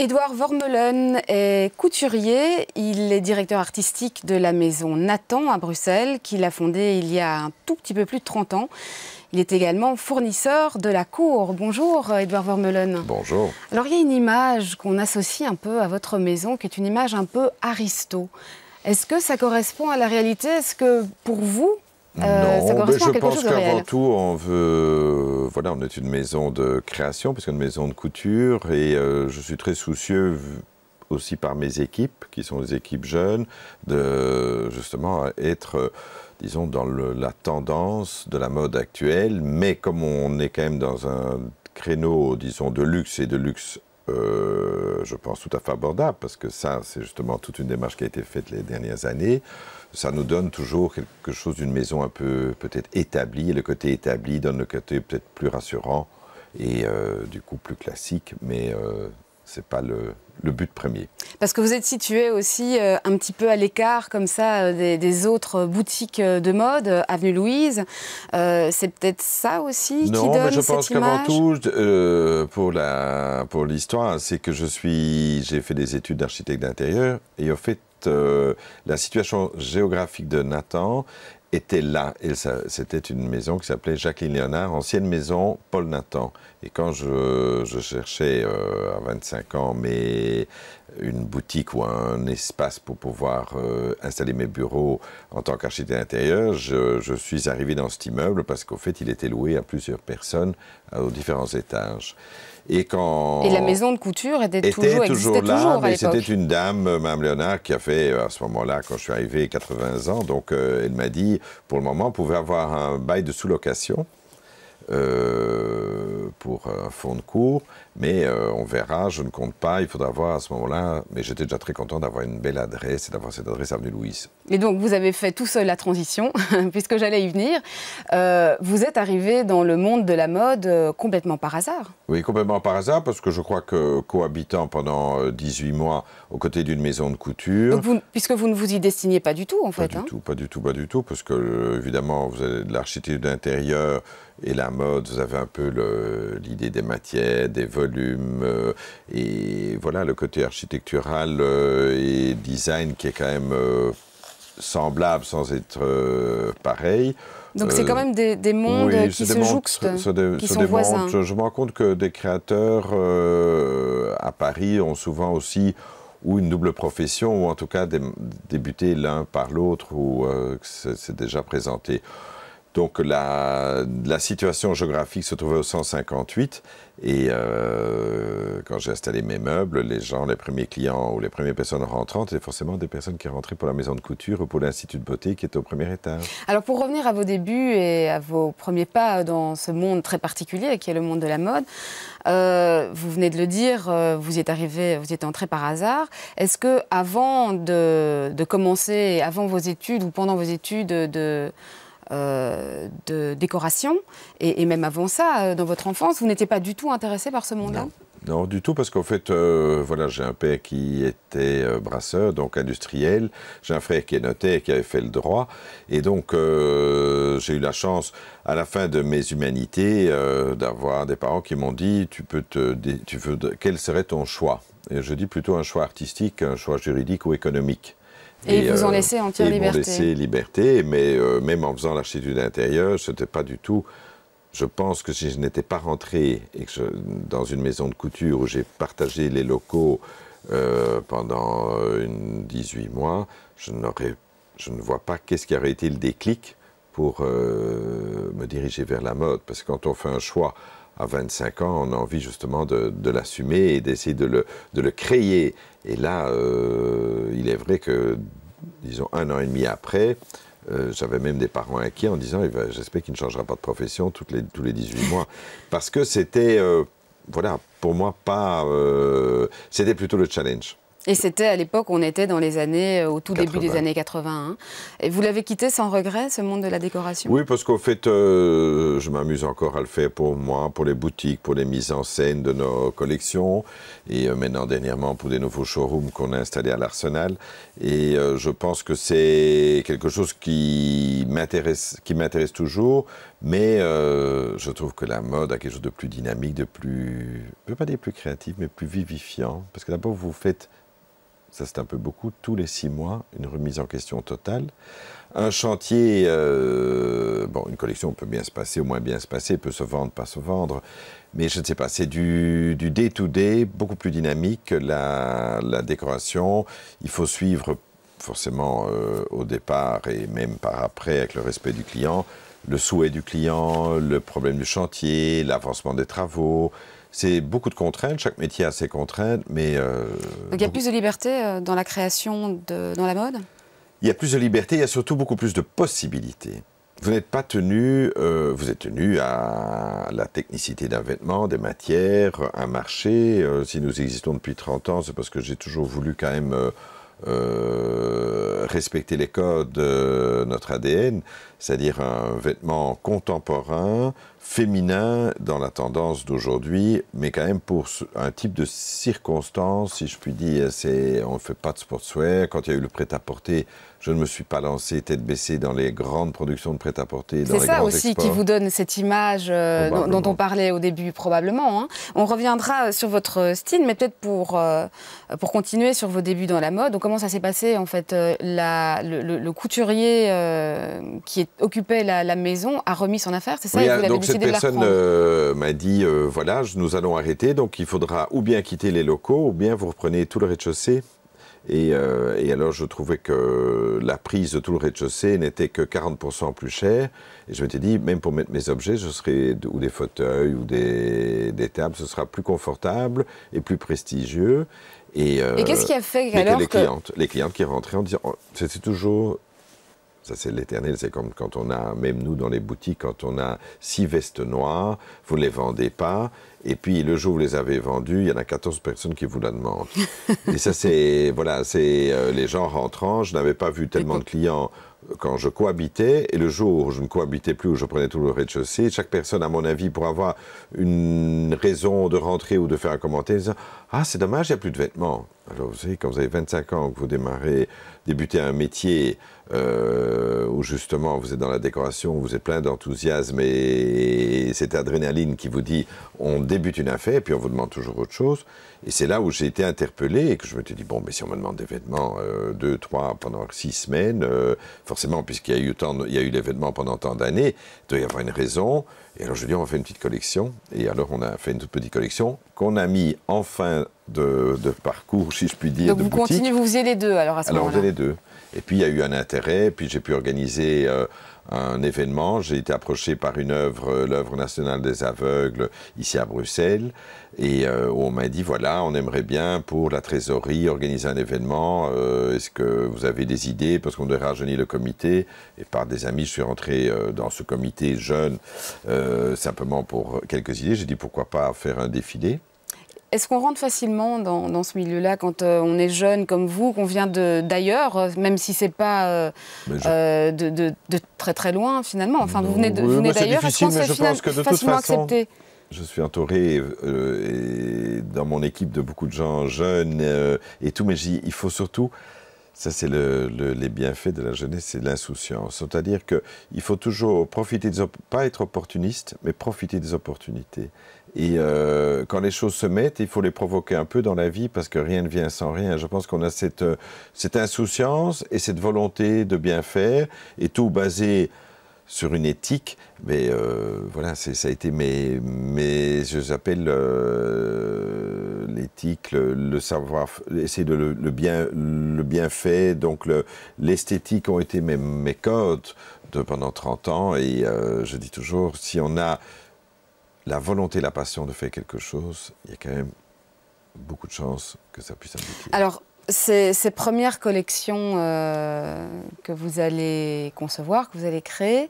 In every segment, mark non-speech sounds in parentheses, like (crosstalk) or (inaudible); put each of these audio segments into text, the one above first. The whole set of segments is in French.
Édouard Vormelon est couturier. Il est directeur artistique de la maison Nathan à Bruxelles, qu'il a fondée il y a un tout petit peu plus de 30 ans. Il est également fournisseur de la cour. Bonjour Édouard Vormelen. Bonjour. Alors il y a une image qu'on associe un peu à votre maison, qui est une image un peu aristo. Est-ce que ça correspond à la réalité Est-ce que pour vous, euh, non, je pense qu'avant tout, on veut, voilà, on est une maison de création, parce maison de couture, et euh, je suis très soucieux aussi par mes équipes, qui sont des équipes jeunes, de justement être, euh, disons, dans la tendance de la mode actuelle, mais comme on est quand même dans un créneau, disons, de luxe et de luxe euh, je pense, tout à fait abordable, parce que ça, c'est justement toute une démarche qui a été faite les dernières années. Ça nous donne toujours quelque chose d'une maison un peu peut-être établie, le côté établi donne le côté peut-être plus rassurant et euh, du coup plus classique, mais euh, c'est pas le, but premier. Parce que vous êtes situé aussi euh, un petit peu à l'écart, comme ça, euh, des, autres boutiques euh, de mode, Avenue Louise. c'est peut-être ça aussi qui donne mais je pense qu'avant tout, pour la pour l'histoire, c'est que je suis, j'ai fait des études d'architecte d'intérieur et au fait. la situation géographique de Nathan était là. Et c'était une maison qui s'appelait Jacqueline Léonard, ancienne maison Paul Nathan. Et quand je, cherchais euh, à 25 ans mes, une boutique ou un espace pour pouvoir euh, installer mes bureaux en tant qu'architecte intérieur, je, suis arrivé dans cet immeuble parce qu'au fait, il était loué à plusieurs personnes euh, aux différents étages. Et, quand et la maison de couture était, était toujours, là, c'était une dame, euh, Mme Léonard, qui a fait à ce moment-là, quand je suis arrivé, 80 ans. Donc elle m'a dit, pour le moment, on pouvait avoir un bail de sous-location. pour un fonds de cours mais euh, on verra, je ne compte pas, il faudra voir à ce moment-là. Mais j'étais déjà très content d'avoir une belle adresse et d'avoir cette adresse avenue Louis. Et donc vous avez fait tout seul la transition, (laughs) puisque j'allais y venir. Euh, vous êtes arrivé dans le monde de la mode euh, complètement par hasard. Oui, complètement par hasard, parce que je crois que cohabitant pendant 18 mois aux côtés d'une maison de couture. puisque vous ne vous y destiniez pas du tout, en fait. Pas du hein. tout, pas du tout, pas du tout, parce que évidemment, vous avez de l'architecture d'intérieur et la mode, vous avez un peu l'idée des matières, des volume euh, et voilà le côté architectural euh, et design qui est quand même euh, semblable sans être pareil. Donc c'est quand même des, mondes qui se, jouxtent, Je, me rends compte que des créateurs à Paris ont souvent aussi ou une double profession, ou en tout cas débuter l'un par l'autre, ou c'est déjà présenté. Donc la, situation géographique se trouvait au 158 et euh, quand j'ai installé mes meubles, les gens, les premiers clients ou les premières personnes rentrantes étaient forcément des personnes qui rentraient pour la maison de couture ou pour l'institut de beauté qui est au premier étage. Alors pour revenir à vos débuts et à vos premiers pas dans ce monde très particulier qui est le monde de la mode, euh, vous venez de le dire, euh, vous y êtes arrivé, vous êtes entré par hasard. Est-ce que avant de, de, commencer, avant vos études ou pendant vos études de euh, de décoration. Et, même avant ça, euh, dans votre enfance, vous n'étiez pas du tout intéressé par ce monde-là non, du tout, parce qu'en fait, euh, voilà, j'ai un père qui était brasseur, donc industriel. J'ai un frère qui est notaire, qui avait fait le droit. Et donc, j'ai eu la chance, à la fin de mes humanités, d'avoir des parents qui m'ont dit, tu peux te, tu veux, quel serait ton choix Et je dis plutôt un choix artistique, un choix juridique ou économique. Et, euh, ils vous ont laissé en entière liberté. Ils laissé liberté, mais euh, même en faisant l'architecture intérieure, ce n'était pas du tout je pense que si je n'étais pas rentré dans une maison de couture où j'ai partagé les locaux euh, pendant une 18 mois, je, je ne vois pas qu'est-ce qui aurait été le déclic pour me diriger vers la mode. Parce que quand on fait un choix à 25 ans, on a envie justement de, l'assumer et d'essayer de le, créer. Et là, euh, il est vrai que, disons, un an et demi après, euh, j'avais même des parents inquiets en disant eh ben, j'espère qu'il ne changera pas de profession toutes les, tous les 18 mois. (laughs) Parce que c'était, euh, voilà, pour moi, pas. c'était plutôt le challenge. Et c'était à l'époque, on était dans les années, euh, au tout début des années 80. Et vous l'avez quitté sans regret, ce monde de la décoration Oui, parce qu'au fait, euh, je m'amuse encore à le faire pour moi, pour les boutiques, pour les mises en scène de nos collections. Et euh, maintenant, dernièrement, pour des nouveaux showrooms qu'on a installés à l'Arsenal. Et je pense que c'est quelque chose qui m'intéresse, qui m'intéresse toujours. Mais je trouve que la mode a quelque chose de plus dynamique, de plus, je ne veux pas dire plus créatif, mais plus vivifiant. Parce que d'abord, vous faites ça c'est un peu beaucoup, tous les six mois, une remise en question totale. Un chantier, euh, bon, une collection peut bien se passer, au moins bien se passer, peut se vendre, pas se vendre, mais je ne sais pas, c'est du day-to-day, beaucoup plus dynamique que la, la, décoration. Il faut suivre forcément euh, au départ et même par après avec le respect du client, le souhait du client, le problème du chantier, l'avancement des travaux, c'est beaucoup de contraintes, chaque métier a ses contraintes, mais... Euh, Donc il y a plus de liberté euh, dans la création, dans la mode Il y a plus de liberté, il y a surtout beaucoup plus de possibilités. Vous n'êtes pas tenu, euh, vous êtes tenu à la technicité d'un vêtement, des matières, un marché. si nous existons depuis 30 ans, c'est parce que j'ai toujours voulu quand même... respecter les codes de notre ADN, c'est-à-dire un vêtement contemporain féminin dans la tendance d'aujourd'hui, mais quand même pour un type de circonstance, si je puis dire, c'est on ne fait pas de sportswear. Quand il y a eu le prêt-à-porter, je ne me suis pas lancé tête baissée dans les grandes productions de prêt-à-porter. C'est ça aussi qui vous donne cette image euh, dont, on parlait au début, probablement. Hein. On reviendra euh, sur votre style, mais peut-être pour, euh, pour continuer sur vos débuts dans la mode. Donc, comment ça s'est passé en fait le, couturier qui occupait la, maison a remis son affaire, c'est ça Donc, cette personne m'a dit voilà, nous allons arrêter, donc il faudra ou bien quitter les locaux, ou bien vous reprenez tout le rez-de-chaussée euh, et, alors je trouvais que la prise de tout le rez-de-chaussée n'était que 40% plus chère. Et je m'étais dit, même pour mettre mes objets, je serai, ou des fauteuils ou des, des tables, ce sera plus confortable et plus prestigieux. Et, euh, qu'est-ce qui a fait alors les, clientes, les clientes qui rentraient en disant, oh, c'était toujours ça, c'est l'éternel. C'est comme quand on a, même nous, dans les boutiques, quand on a six vestes noires, vous ne les vendez pas. Et puis, le jour où vous les avez vendues, il y en a 14 personnes qui vous la demandent. (laughs) et ça, c'est, voilà, c'est, euh, les gens rentrant, je n'avais pas vu tellement de clients quand je cohabitais, et le jour où je ne cohabitais plus, où je prenais tout le rez-de-chaussée, chaque personne, à mon avis, pour avoir une raison de rentrer ou de faire un commentaire, disant Ah, c'est dommage, il n'y a plus de vêtements. Alors, vous savez, quand vous avez 25 ans, que vous démarrez, débutez un métier euh, où justement vous êtes dans la décoration, vous êtes plein d'enthousiasme et, c'est cette adrénaline qui vous dit on débute une affaire puis on vous demande toujours autre chose. Et c'est là où j'ai été interpellé et que je me suis dit bon, mais si on me demande des vêtements euh, deux trois pendant six semaines, euh, forcément, puisqu'il y a eu, il eu l'événement pendant tant d'années, il doit y avoir une raison. Et alors je lui dit, on fait une petite collection. Et alors on a fait une toute petite collection qu'on a mis en fin de, parcours, si je puis dire. Donc vous continuez, vous faisiez les deux alors à ce moment-là les deux. Et puis il y a eu un intérêt, puis j'ai pu organiser euh, un événement. J'ai été approché par une œuvre, euh, l'œuvre nationale des aveugles, ici à Bruxelles, et euh, on m'a dit voilà, on aimerait bien pour la trésorerie organiser un événement. Est-ce que vous avez des idées Parce qu'on devrait rajeunir le comité. Et par des amis, je suis rentré dans ce comité jeune, simplement pour quelques idées. J'ai dit pourquoi pas faire un défilé. Est-ce qu'on rentre facilement dans, ce milieu-là quand euh, on est jeune comme vous, qu'on vient d'ailleurs, euh, même si c'est pas euh, de, très très loin finalement Enfin, vous venez d'ailleurs, oui, est-ce pense que de facilement toute façon, accepté je suis entouré dans mon équipe de beaucoup de gens jeunes et tout, mais il faut surtout ça, c'est le, les bienfaits de la jeunesse, c'est l'insouciance. C'est-à-dire qu'il faut toujours profiter des... pas être opportuniste, mais profiter des opportunités. Et euh, quand les choses se mettent, il faut les provoquer un peu dans la vie parce que rien ne vient sans rien. Je pense qu'on a cette, euh, cette insouciance et cette volonté de bien faire et tout basé sur une éthique, mais euh, voilà, ça a été mes, je j'appelle euh, l'éthique, le, savoir, essayer de le, bien, le bien fait, donc l'esthétique ont été mes, codes pendant 30 ans, et euh, je dis toujours, si on a la volonté, la passion de faire quelque chose, il y a quand même beaucoup de chances que ça puisse aboutir. Alors, ces, premières collections euh, que vous allez concevoir, que vous allez créer,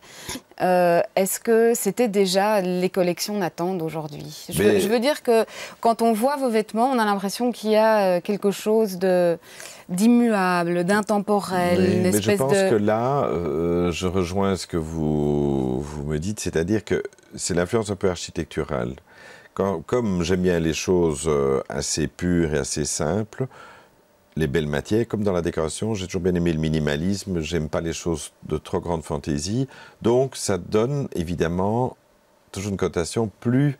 euh, est-ce que c'était déjà les collections Nathan d'aujourd'hui je, je, veux dire que quand on voit vos vêtements, on a l'impression qu'il y a euh, quelque chose de d'immuable, d'intemporel, mais, mais je pense que là, je rejoins ce que vous, vous me dites, c'est-à-dire que c'est l'influence un peu architecturale. comme j'aime bien les choses assez pures et assez simples, les belles matières. Comme dans la décoration, j'ai toujours bien aimé le minimalisme, j'aime pas les choses de trop grande fantaisie. Donc ça donne évidemment toujours une cotation plus,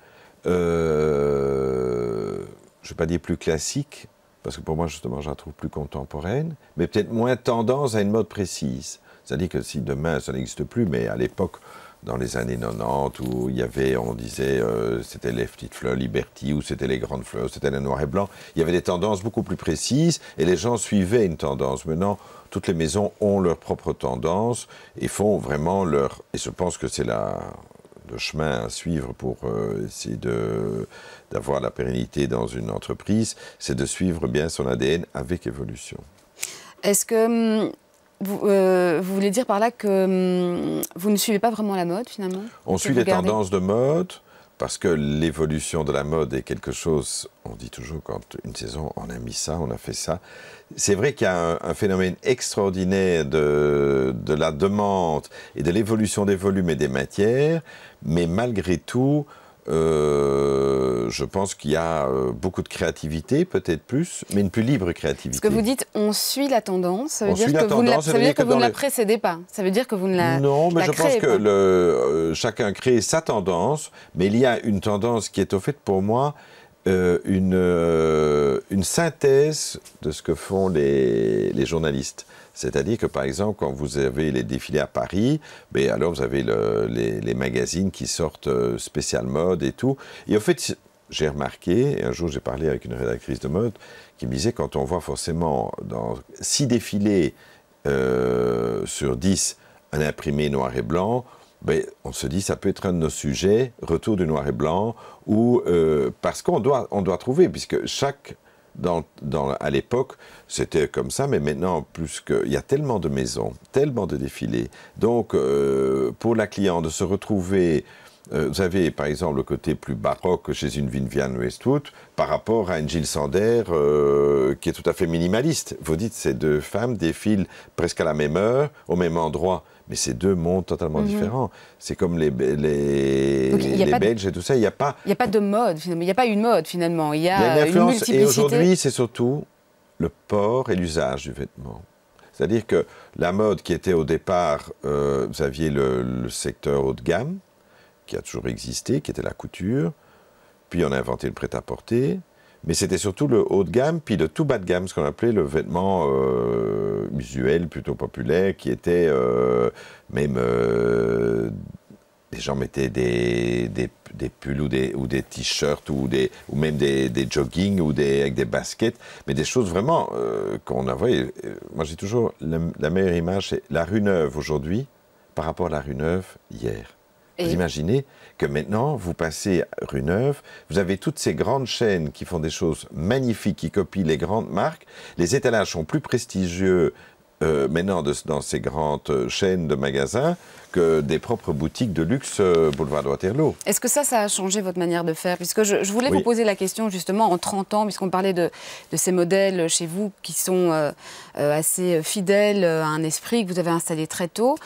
euh, je ne vais pas dire plus classique, parce que pour moi justement je la trouve plus contemporaine, mais peut-être moins tendance à une mode précise. C'est-à-dire que si demain ça n'existe plus, mais à l'époque dans les années 90 où il y avait, on disait, euh, c'était les petites fleurs Liberty ou c'était les grandes fleurs, c'était les noir et blanc. Il y avait des tendances beaucoup plus précises et les gens suivaient une tendance. Maintenant, toutes les maisons ont leur propre tendance et font vraiment leur. Et je pense que c'est la le chemin à suivre pour euh, essayer de d'avoir la pérennité dans une entreprise, c'est de suivre bien son ADN avec évolution. Est-ce que hum, euh, vous, voulez dire par là que hum, vous ne suivez pas vraiment la mode finalement On suit les tendances de mode parce que l'évolution de la mode est quelque chose, on dit toujours quand une saison on a mis ça, on a fait ça. C'est vrai qu'il y a un, un, phénomène extraordinaire de, de la demande et de l'évolution des volumes et des matières, mais malgré tout, euh, je pense qu'il y a euh, beaucoup de créativité, peut-être plus, mais une plus libre créativité. Ce que vous dites, on suit la tendance, ça veut dire que vous ne la, vous ne la précédez pas. Ça veut dire que vous ne la Non, mais je pense que le, euh, chacun crée sa tendance, mais il y a une tendance qui est au fait pour moi euh, une, euh, une, synthèse de ce que font les, les journalistes. C'est-à-dire que, par exemple, quand vous avez les défilés à Paris, ben, alors vous avez les, les, magazines qui sortent euh, spécial mode et tout. Et en fait, j'ai remarqué, et un jour j'ai parlé avec une rédactrice de mode, qui me disait, quand on voit forcément dans six défilés sur 10 un imprimé noir et blanc, ben, on se dit ça peut être un de nos sujets, retour du noir et blanc, ou euh, parce qu'on doit, on doit trouver, puisque chaque à l'époque, c'était comme ça, mais maintenant, plus que, il y a tellement de maisons, tellement de défilés. Donc, euh, pour la cliente, de se retrouver euh, vous avez par exemple le côté plus baroque chez une Viviane Westwood par rapport à une Gilles Sander euh, qui est tout à fait minimaliste. Vous dites ces deux femmes défilent presque à la même heure, au même endroit. Mais ces deux mondes totalement mhm. différents. C'est comme les, Belges et tout ça. Il n'y a pas. Il a pas de mode. Finalement. Il n'y a pas une mode finalement. Il y a, une, multiplicité. Et aujourd'hui, c'est surtout le port et l'usage du vêtement. C'est-à-dire que la mode qui était au départ, euh, vous aviez le secteur haut de gamme, qui a toujours existé, qui était la couture. Puis on a inventé le prêt-à-porter. Mais c'était surtout le haut de gamme, puis le tout bas de gamme, ce qu'on appelait le vêtement euh, usuel, plutôt populaire, qui était euh, même. Euh, les gens mettaient des, des, pulls ou des, t-shirts ou, ou même des, joggings ou des, avec des baskets, mais des choses vraiment euh, qu'on a. moi, j'ai toujours la, la meilleure image, c'est la rue neuve aujourd'hui par rapport à la rue neuve hier. Vous imaginez que maintenant, vous passez rue Neuve, vous avez toutes ces grandes chaînes qui font des choses magnifiques, qui copient les grandes marques. Les étalages sont plus prestigieux euh, maintenant dans ces grandes chaînes de magasins que des propres boutiques de luxe euh, boulevard de Waterloo. Est-ce que ça, ça a changé votre manière de faire Puisque je, voulais vous poser la question justement en 30 ans, puisqu'on parlait de, ces modèles chez vous qui sont euh, assez fidèles à un esprit que vous avez installé très tôt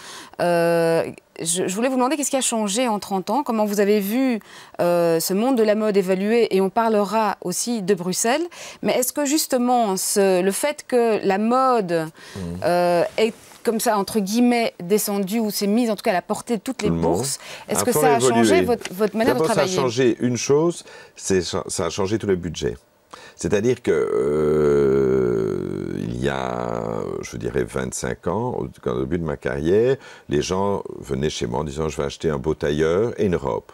je, voulais vous demander qu'est-ce qui a changé en 30 ans, comment vous avez vu euh, ce monde de la mode évoluer, et on parlera aussi de Bruxelles, mais est-ce que justement ce, le fait que la mode mmh. euh, est comme ça, entre guillemets, descendue ou s'est mise en tout cas à la portée de toutes les bourses. Est-ce que ça a changé votre, manière de travailler Ça a changé une chose, c'est ça a changé tous les budgets. C'est-à-dire que euh, il y a, je dirais, 25 ans, au, début de ma carrière, les gens venaient chez moi en disant je vais acheter un beau tailleur et une robe.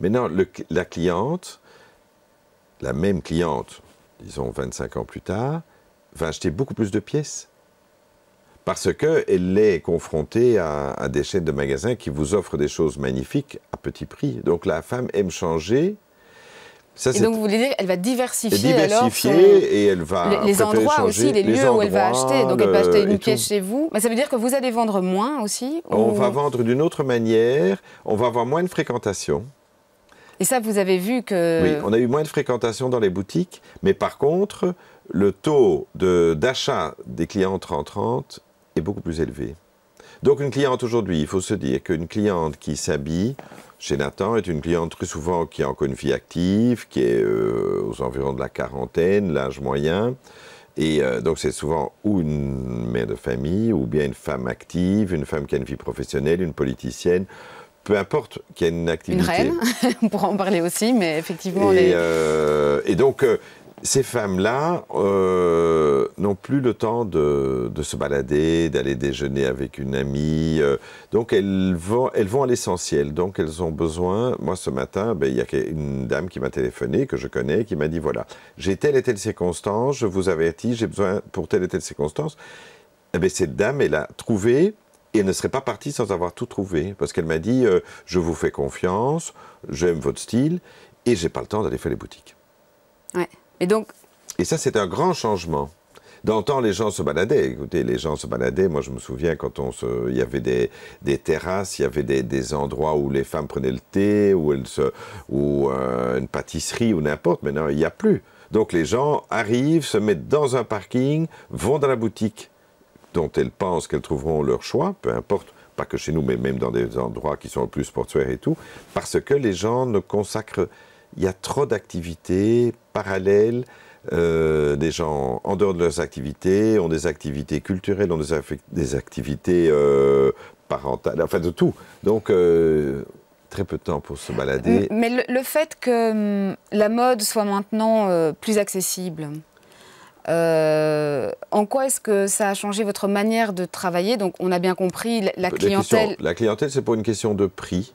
Maintenant, le, la cliente, la même cliente, disons 25 ans plus tard, va acheter beaucoup plus de pièces. Parce qu'elle est confrontée à, à des chaînes de magasins qui vous offrent des choses magnifiques à petit prix. Donc la femme aime changer donc vous voulez dire elle va diversifier, alors et elle va les, endroits aussi, les, lieux où elle va acheter. Donc elle va euh, acheter une pièce chez vous, mais ça veut dire que vous allez vendre moins aussi. On va vendre d'une autre manière. On va avoir moins de fréquentation. Et ça, vous avez vu que. Oui, on a eu moins de fréquentation dans les boutiques, mais par contre, le taux d'achat des clients 30-30 est beaucoup plus élevé. Donc une cliente aujourd'hui, il faut se dire qu'une cliente qui s'habille chez Nathan est une cliente très souvent qui est encore une fille active, qui est euh, aux environs de la quarantaine, l'âge moyen. Et euh, donc c'est souvent ou une mère de famille, ou bien une femme active, une femme qui a une vie professionnelle, une politicienne, peu importe qu'il y ait une activité. Une reine, (laughs) on pourra en parler aussi, mais effectivement. Et, les... Euh, et donc, ces femmes-là euh, n'ont plus le temps de, se balader, d'aller déjeuner avec une amie. Euh, donc elles vont, elles vont à l'essentiel. Donc elles ont besoin. Moi ce matin, ben, il y a une dame qui m'a téléphoné que je connais, qui m'a dit voilà, j'ai telle et telle circonstance, je vous avertis, j'ai besoin pour telle et telle circonstance. Eh ben, cette dame, elle a trouvé et elle ne serait pas partie sans avoir tout trouvé parce qu'elle m'a dit euh, je vous fais confiance, j'aime votre style et j'ai pas le temps d'aller faire les boutiques. Ouais. Et donc. Et ça, c'est un grand changement. D'antan, les gens se baladaient. Écoutez, les gens se baladaient. Moi, je me souviens quand on il y avait des, terrasses, il y avait des, endroits où les femmes prenaient le thé, où elles se, ou euh, une pâtisserie ou n'importe. mais non, il n'y a plus. Donc, les gens arrivent, se mettent dans un parking, vont dans la boutique dont elles pensent qu'elles trouveront leur choix, peu importe pas que chez nous, mais même dans des endroits qui sont plus portuaires et tout, parce que les gens ne consacrent il y a trop d'activités parallèles. Euh, des gens en dehors de leurs activités ont des activités culturelles, ont des, des activités euh, parentales, enfin de tout. Donc euh, très peu de temps pour se balader. Mais le, fait que hum, la mode soit maintenant plus accessible, en quoi est-ce que ça a changé votre manière de travailler Donc, on a bien compris la, clientèle. la clientèle, c'est pour une question de prix.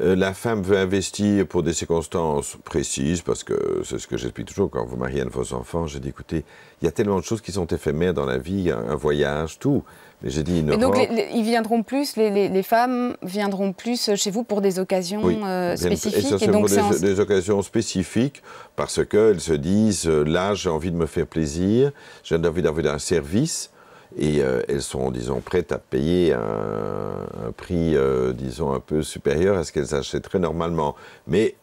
Euh, la femme veut investir pour des circonstances précises, parce que c'est ce que j'explique toujours quand vous mariez vos vos enfants. J'ai dit, écoutez, il y a tellement de choses qui sont éphémères dans la vie, un, voyage, tout. Mais j'ai dit une Et donc, ils viendront plus, les, femmes viendront plus chez vous pour des occasions euh, spécifiques. Et, donc, des, des, occasions spécifiques, parce qu'elles se disent, euh, là, j'ai envie de me faire plaisir, j'ai envie d'avoir un service et euh, elles sont, disons, prêtes à payer un, prix, euh, disons, un peu supérieur à ce qu'elles achèteraient normalement. Mais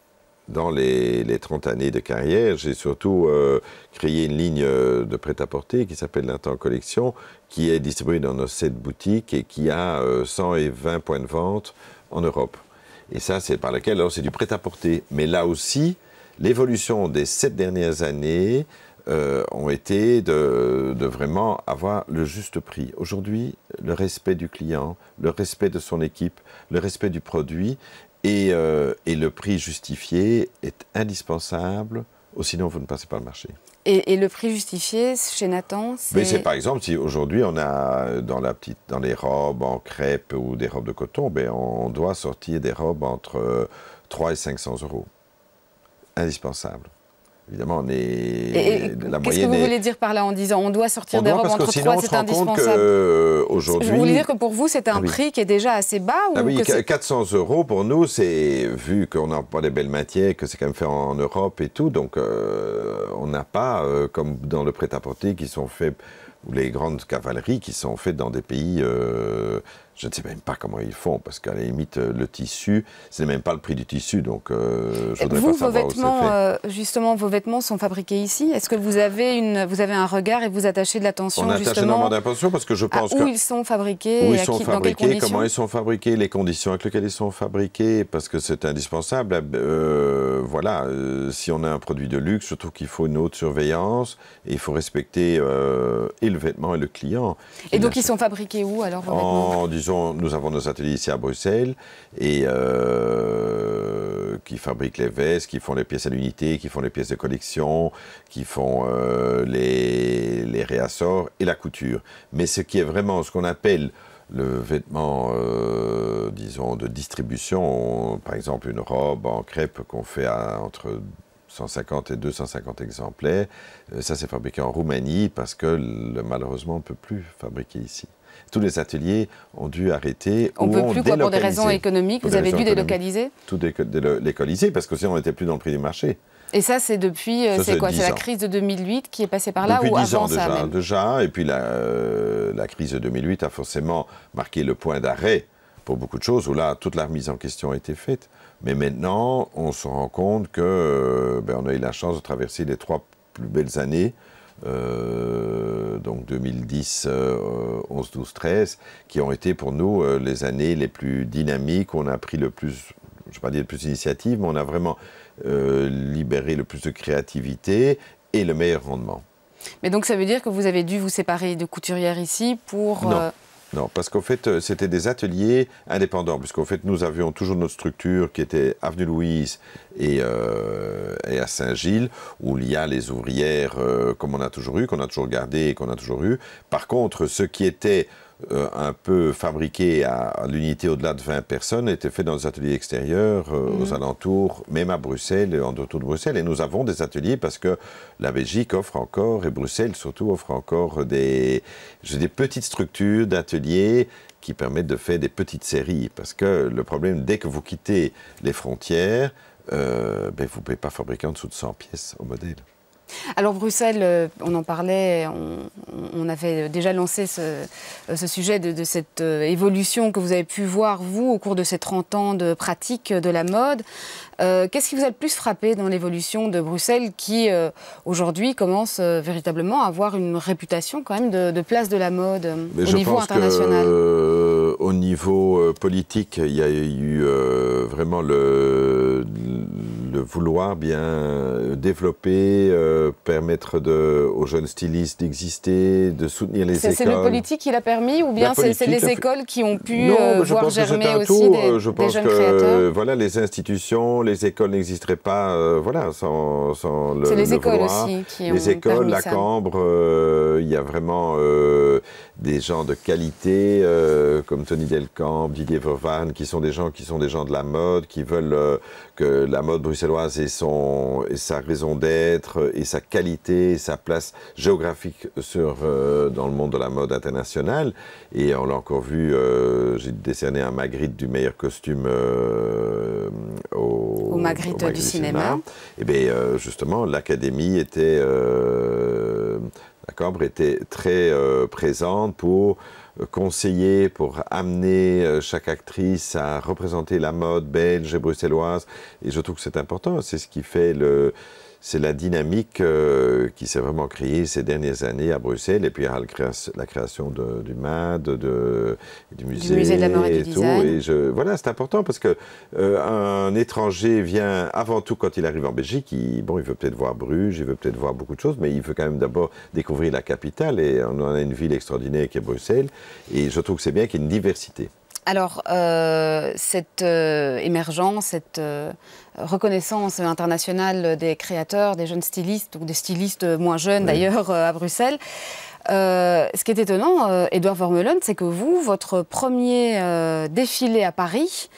dans les, 30 années de carrière, j'ai surtout euh, créé une ligne de prêt-à-porter qui s'appelle l'Intent Collection, qui est distribuée dans nos 7 boutiques et qui a 120 points de vente en Europe. Et ça, c'est par laquelle, alors c'est du prêt-à-porter. Mais là aussi, l'évolution des 7 dernières années euh, ont été de, vraiment avoir le juste prix. Aujourd'hui, le respect du client, le respect de son équipe, le respect du produit et, euh, le prix justifié est indispensable, sinon vous ne passez pas le marché. Et, le prix justifié chez Nathan, c'est... Mais c'est par exemple, si aujourd'hui on a euh, dans, la petite, dans les robes en crêpe ou des robes de coton, ben on doit sortir des robes entre 300 et 500 euros. Indispensable. Évidemment, on est et, Qu'est-ce que vous voulez dire par là en disant on doit sortir des entre trois, c'est indispensable que, euh, aujourd'hui... Vous voulez dire que pour vous, c'est un ah prix qui est déjà assez bas ah Oui, 400 euros pour nous, c'est vu qu'on n'a pas des belles matières, que c'est quand même fait en Europe et tout, donc euh, on n'a pas, euh, comme dans le prêt-à-porter, qui sont faits, ou les grandes cavaleries qui sont faites dans des pays je ne sais même pas comment ils font, parce qu'à la limite, euh, le tissu, c'est même pas le prix du tissu, donc euh, je voudrais vous, pas savoir vos vêtements, euh, justement, vos vêtements sont fabriqués ici. Est-ce que vous avez une, vous avez un regard et vous attachez de l'attention On justement attache énormément d'attention parce que je pense à où ils sont fabriqués, où ils sont fabriqués, comment ils sont fabriqués, les conditions avec lesquelles ils sont fabriqués, parce que c'est indispensable. Euh, voilà, si on a un produit de luxe, je trouve qu'il faut une haute surveillance et il faut respecter et le vêtement et le client. Et donc ils sont fabriqués où alors vos vêtements nous avons nos ateliers ici à Bruxelles et euh, qui fabriquent les vestes, qui font les pièces à l'unité, qui font les pièces de collection, qui font euh, les, les réassorts et la couture. Mais ce qui est vraiment ce qu'on appelle le vêtement, euh, disons, de distribution, par exemple une robe en crêpe qu'on fait à, entre 150 et 250 exemplaires. Euh, ça, c'est fabriqué en Roumanie parce que malheureusement, on ne peut plus fabriquer ici. Tous les ateliers ont dû arrêter. On ne peut plus, quoi, pour des raisons économiques, vous avez dû délocaliser Tout délocaliser parce que sinon, on n'était plus dans le prix du marché. Et ça, c'est depuis, euh, c'est quoi C'est la crise de 2008 qui est passée par là depuis ou 10 avant ans déjà, déjà. Et puis la, euh, crise de 2008 a forcément marqué le point d'arrêt pour beaucoup de choses, où là, toute la remise en question a été faite. Mais maintenant, on se rend compte que euh, ben, a eu la chance de traverser les trois plus belles années, euh, donc 2010, 2011, 11, 12, 13, qui ont été pour nous euh, les années les plus dynamiques. On a pris le plus, je ne vais pas dire le plus d'initiatives, mais on a vraiment libéré le plus de créativité et le meilleur rendement. Mais donc ça veut dire que vous avez dû vous séparer de couturière ici pour... Non, parce qu'en fait, euh, c'était des ateliers indépendants, puisqu'en fait, nous avions toujours notre structure qui était Avenue Louise et, euh, à Saint-Gilles, où il y a les ouvrières euh, comme on a toujours eu, qu'on a toujours gardé et qu'on a toujours eu. Par contre, ce qui était euh, un peu fabriqué à, l'unité au-delà de 20 personnes était fait dans des ateliers extérieurs euh, mhm. aux alentours, même à Bruxelles, euh, en autour de Bruxelles. Et nous avons des ateliers parce que la Belgique offre encore, et Bruxelles surtout offre encore des, petites structures d'ateliers qui permettent de faire des petites séries. Parce que le problème, dès que vous quittez les frontières, ben, vous ne pouvez pas fabriquer en dessous de 100 pièces au modèle alors Bruxelles, euh, on en parlait, on, avait déjà lancé ce, euh, sujet de, cette euh, évolution que vous avez pu voir, vous, au cours de ces 30 ans de pratique de la mode. Qu'est-ce qui vous a le plus frappé dans l'évolution de Bruxelles qui, aujourd'hui, commence véritablement à avoir une réputation quand même de, place de la mode au niveau international Au niveau politique, il y a eu vraiment le de vouloir bien euh, développer, euh, permettre de, aux jeunes stylistes d'exister, de soutenir les écoles. C'est le politique qui l'a permis ou bien c'est les écoles qui ont pu euh, voir germer aussi des, je pense jeunes que, Voilà, les institutions, les écoles n'existeraient pas voilà, sans, sans le C'est les écoles aussi qui ont Les écoles, la Cambre, il y a vraiment des gens de qualité comme Tony Delcamp, Didier Vauvan, qui sont des gens qui sont des gens de la mode, qui veulent que la mode bruxelloise et, son, et sa raison d'être et sa qualité et sa place géographique sur, euh, dans le monde de la mode internationale. Et on l'a encore vu, euh, j'ai décerné un Magritte du meilleur costume euh, au, Magritte, du, cinéma. cinéma. Et eh bien justement, l'Académie était la Cambre était très euh, présente pour euh, conseiller, pour amener euh, chaque actrice à représenter la mode belge et bruxelloise. Et je trouve que c'est important. C'est ce qui fait le, c'est la dynamique euh, qui s'est vraiment créée ces dernières années à Bruxelles, et puis à la création du MAD, de, du musée, de la mort et, tout. voilà, c'est important parce qu'un euh, étranger vient avant tout quand il arrive en Belgique, il, bon, il veut peut-être voir Bruges, il veut peut-être voir beaucoup de choses, mais il veut quand même d'abord découvrir la capitale, et on a une ville extraordinaire qui est Bruxelles, et je trouve que c'est bien qu'il y ait une diversité. Alors, euh, cette euh, émergence, cette euh, reconnaissance internationale des créateurs, des jeunes stylistes, ou des stylistes moins jeunes d'ailleurs à Bruxelles, ce qui est étonnant, Edouard Vormelon, c'est que vous, votre premier défilé à Paris,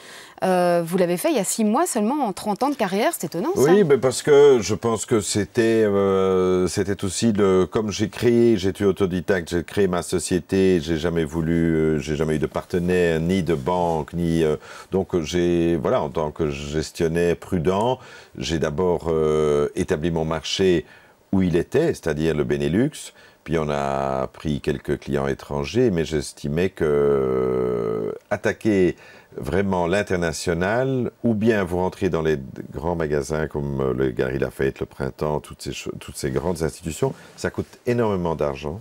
euh, vous l'avez fait il y a six mois seulement, en 30 ans de carrière, c'est étonnant. Ça. Oui, parce que je pense que c'était euh, c'était aussi comme j'ai créé, j'ai été autodidacte, j'ai créé ma société, j'ai jamais voulu, euh, j'ai jamais eu de partenaire, ni de banque, ni donc j'ai voilà en tant que gestionnaire prudent, j'ai d'abord établi mon marché où il était, c'est-à-dire le Benelux. Puis on a pris quelques clients étrangers, mais j'estimais que attaquer vraiment l'international, ou bien vous rentrez dans les grands magasins comme euh, le Galerie Lafayette, le Printemps, toutes ces, toutes ces grandes institutions, ça coûte énormément d'argent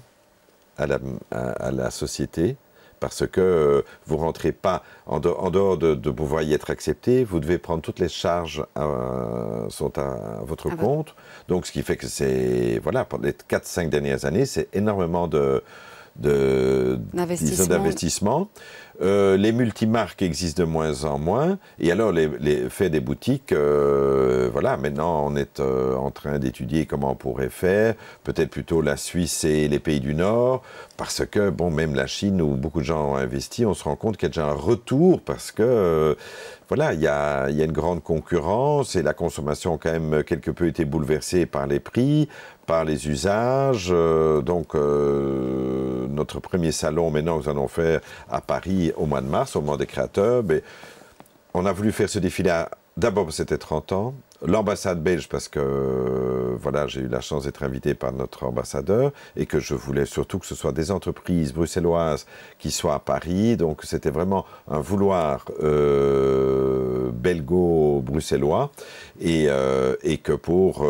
à la, à, la, société, parce que euh, vous rentrez pas en, dehors de, pouvoir y être accepté, vous devez prendre toutes les charges euh, sont à votre compte. Donc ce qui fait que c'est voilà pour les 4 5 dernières années, c'est énormément de d'investissement. Euh, les multimarques existent de moins en moins. Et alors, les, faits des boutiques, euh, voilà, maintenant on est euh, en train d'étudier comment on pourrait faire, peut-être plutôt la Suisse et les pays du Nord, parce que, bon, même la Chine où beaucoup de gens ont investi, on se rend compte qu'il y a déjà un retour parce que, voilà, il y a, y a, une grande concurrence et la consommation a quand même quelque peu été bouleversée par les prix par les usages. Euh, donc, euh, notre premier salon, maintenant, nous allons faire à Paris au mois de mars, au mois des créateurs. Mais on a voulu faire ce défilé d'abord parce que c'était 30 ans. L'ambassade belge, parce que euh, voilà, j'ai eu la chance d'être invité par notre ambassadeur et que je voulais surtout que ce soit des entreprises bruxelloises qui soient à Paris. Donc c'était vraiment un vouloir belgo-bruxellois et, et, que pour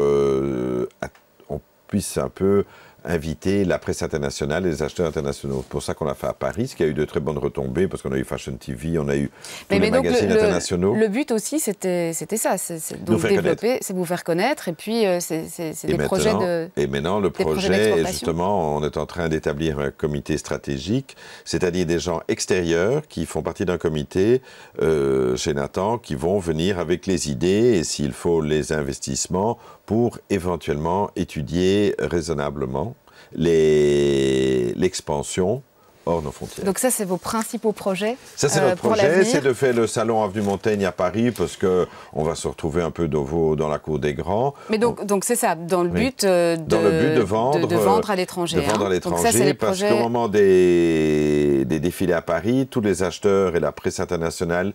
puisse un peu inviter la presse internationale et les acheteurs internationaux. C'est pour ça qu'on l'a fait à Paris, ce qui a eu de très bonnes retombées, parce qu'on a eu Fashion TV, on a eu les magazines le, internationaux. Le, le but aussi, c'était ça, c'est vous faire connaître, et puis euh, c'est des projets de... Et maintenant, le projet, justement, on est en train d'établir un comité stratégique, c'est-à-dire des gens extérieurs qui font partie d'un comité euh, chez Nathan, qui vont venir avec les idées, et s'il faut, les investissements, pour éventuellement étudier raisonnablement l'expansion hors nos frontières. Donc ça, c'est vos principaux projets Ça, c'est notre euh, projet, c'est de faire le salon Avenue Montaigne à Paris, parce que on va se retrouver un peu dans la cour des grands. Mais donc, donc c'est ça, dans le but, de, euh, dans le but de vendre, de, euh, vendre à l'étranger. De hein. parce qu'au moment des, des défilés à Paris, tous les acheteurs et la presse internationale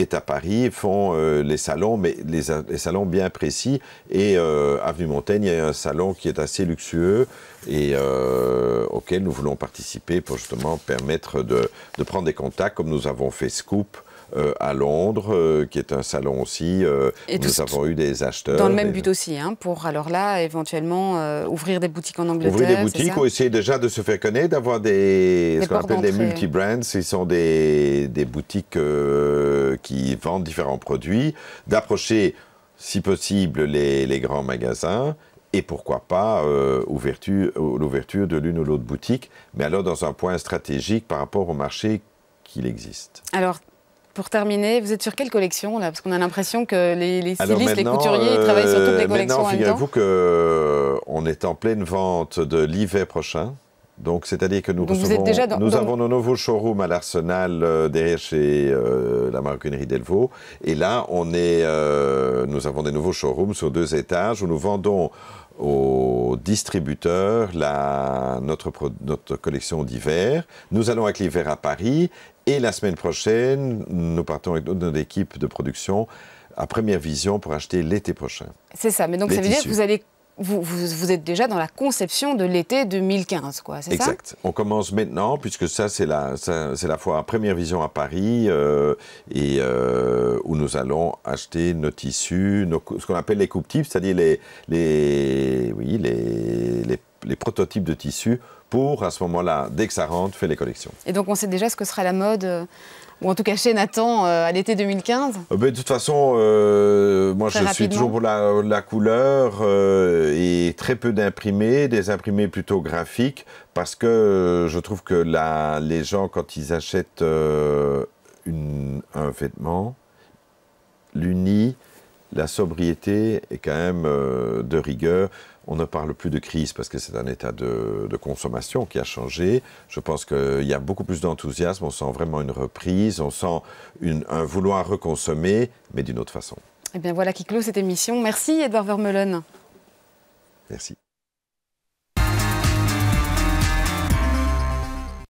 est à Paris, font euh, les salons, mais les, salons bien précis. Et euh, Avenue Montaigne, il y a un salon qui est assez luxueux et euh, auquel nous voulons participer pour justement permettre de, de, prendre des contacts, comme nous avons fait Scoop euh, à Londres, euh, qui est un salon aussi. Euh, nous avons eu des acheteurs. Dans le même but aussi, hein, pour alors là, éventuellement, ouvrir des boutiques en Angleterre. Ouvrir des boutiques ou essayer déjà de se faire connaître, d'avoir des, des, ce qu'on appelle des multi-brands. sont des, des boutiques qui vendent différents produits, d'approcher, si possible, les, les grands magasins et pourquoi pas euh, l'ouverture de l'une ou l'autre boutique, mais alors dans un point stratégique par rapport au marché qu'il existe. Alors, pour terminer, vous êtes sur quelle collection Parce qu'on a l'impression que les, les stylistes, les couturiers, travaillent sur toutes les euh, collections en Figurez-vous qu'on euh, est en pleine vente de l'hiver prochain. Donc, c'est-à-dire que nous, recevons, nous avons nos nouveaux showrooms à l'Arsenal euh, derrière chez la maroquinerie Delvaux. Et là, on est, nous avons des nouveaux showrooms sur deux étages où nous vendons aux distributeurs la, notre, notre collection d'hiver. Nous allons avec l'hiver à Paris et la semaine prochaine, nous partons avec notre équipe de production à première vision pour acheter l'été prochain. C'est ça, mais donc ça veut dire que vous allez vous, êtes déjà dans la conception de l'été 2015, quoi, c'est ça Exact. On commence maintenant, puisque ça, c'est la, c'est la fois à Première Vision à Paris, euh, et euh, où nous allons acheter nos tissus, ce qu'on appelle les coupes tifs c'est-à-dire les, les, oui, les, les les prototypes de tissus pour, à ce moment-là, dès que ça rentre, faire les collections. Et donc on sait déjà ce que sera la mode euh, ou en tout cas chez Nathan euh, à l'été 2015 euh, ben, De toute façon, moi je suis toujours pour la, couleur et très peu d'imprimés, des imprimés plutôt graphiques, parce que je trouve que les gens, quand ils achètent un vêtement, l'uni, la sobriété est quand même de rigueur. On ne parle plus de crise parce que c'est un état de, consommation qui a changé. Je pense qu'il y a beaucoup plus d'enthousiasme. On sent vraiment une reprise. On sent un vouloir reconsommer, mais d'une autre façon. Eh bien voilà qui clôt cette émission. Merci Edouard Vermelon. Merci.